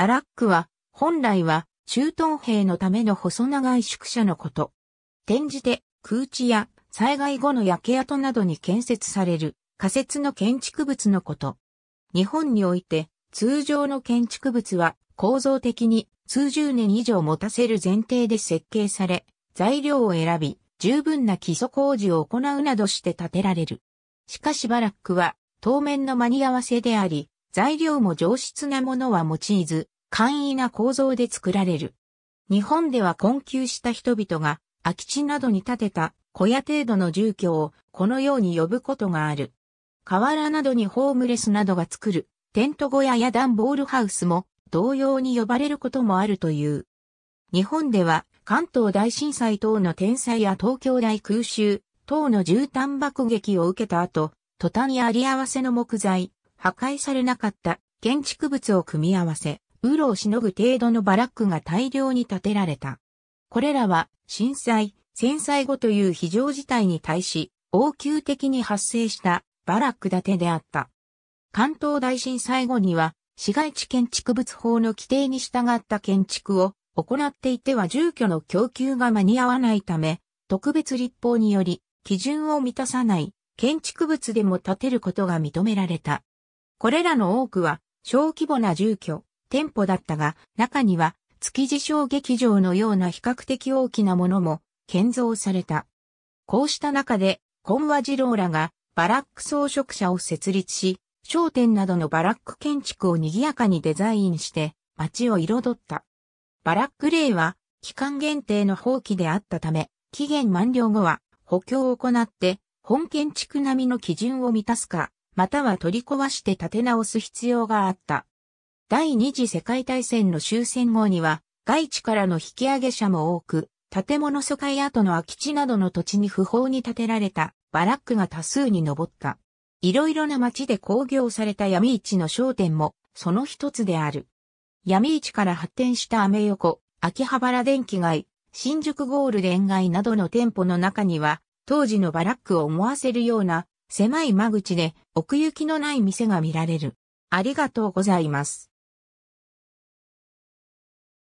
バラックは、本来は、駐屯兵のための細長い宿舎のこと。転じて、空地や災害後の焼け跡などに建設される仮設の建築物のこと。日本において、通常の建築物は構造的に数十年以上持たせる前提で設計され、材料を選び、十分な基礎工事を行うなどして建てられる。しかしバラックは、当面の間に合わせであり、材料も上質なものは用いず、簡易な構造で作られる。日本では困窮した人々が空き地などに建てた小屋程度の住居をこのように呼ぶことがある。河原などにホームレスなどが作るテント小屋や段ボールハウスも同様に呼ばれることもあるという。日本では関東大震災等の天災や東京大空襲等の絨毯爆撃を受けた後、途端やあり合わせの木材、破壊されなかった建築物を組み合わせ、ウロをしのぐ程度のバラックが大量に建てられた。これらは震災、戦災後という非常事態に対し、応急的に発生したバラック建てであった。関東大震災後には、市街地建築物法の規定に従った建築を行っていては住居の供給が間に合わないため、特別立法により基準を満たさない建築物でも建てることが認められた。これらの多くは小規模な住居、店舗だったが、中には築地小劇場のような比較的大きなものも建造された。こうした中で、今和ロ郎らがバラック装飾者を設立し、商店などのバラック建築を賑やかにデザインして街を彩った。バラック例は期間限定の放棄であったため、期限満了後は補強を行って本建築並みの基準を満たすか、または取り壊して立て直す必要があった。第二次世界大戦の終戦後には、外地からの引き上げ者も多く、建物疎開跡の空き地などの土地に不法に建てられたバラックが多数に上った。いろいろな町で工業された闇市の商店もその一つである。闇市から発展したアメ横、秋葉原電気街、新宿ゴールデン街などの店舗の中には、当時のバラックを思わせるような狭い間口で奥行きのない店が見られる。ありがとうございます。